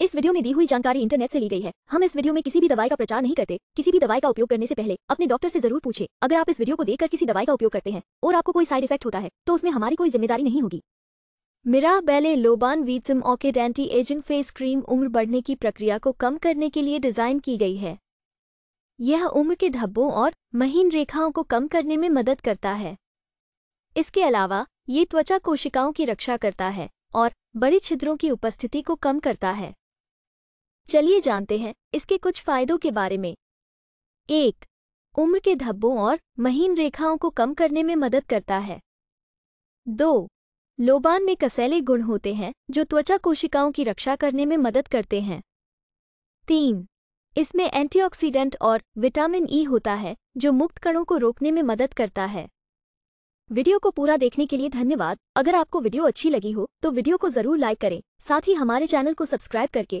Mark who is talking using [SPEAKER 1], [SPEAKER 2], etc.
[SPEAKER 1] इस वीडियो में दी हुई जानकारी इंटरनेट से ली गई है हम इस वीडियो में किसी भी दवाई का प्रचार नहीं करते किसी भी दवाई का उपयोग करने से पहले अपने डॉक्टर से जरूर पूछे अगर आप इस वीडियो को देखकर किसी दवाई का उपयोग करते हैं और आपको कोई साइड इफेक्ट होता है तो उसमें हमारी कोई जिम्मेदारी नहीं होगी मिरा बेले लोबान वीटसम ऑकेड एंटी एजिंग फेस क्रीम उम्र बढ़ने की प्रक्रिया को कम करने के लिए डिजाइन की गई है यह उम्र के धब्बों और महीन रेखाओं को कम करने में मदद करता है इसके अलावा ये त्वचा कोशिकाओं की रक्षा करता है और बड़े छिद्रों की उपस्थिति को कम करता है चलिए जानते हैं इसके कुछ फायदों के बारे में एक उम्र के धब्बों और महीन रेखाओं को कम करने में मदद करता है दो लोबान में कसैले गुण होते हैं जो त्वचा कोशिकाओं की रक्षा करने में मदद करते हैं तीन इसमें एंटीऑक्सीडेंट और विटामिन ई e होता है जो मुक्त कणों को रोकने में मदद करता है वीडियो को पूरा देखने के लिए धन्यवाद अगर आपको वीडियो अच्छी लगी हो तो वीडियो को जरूर लाइक करें साथ ही हमारे चैनल को सब्सक्राइब करके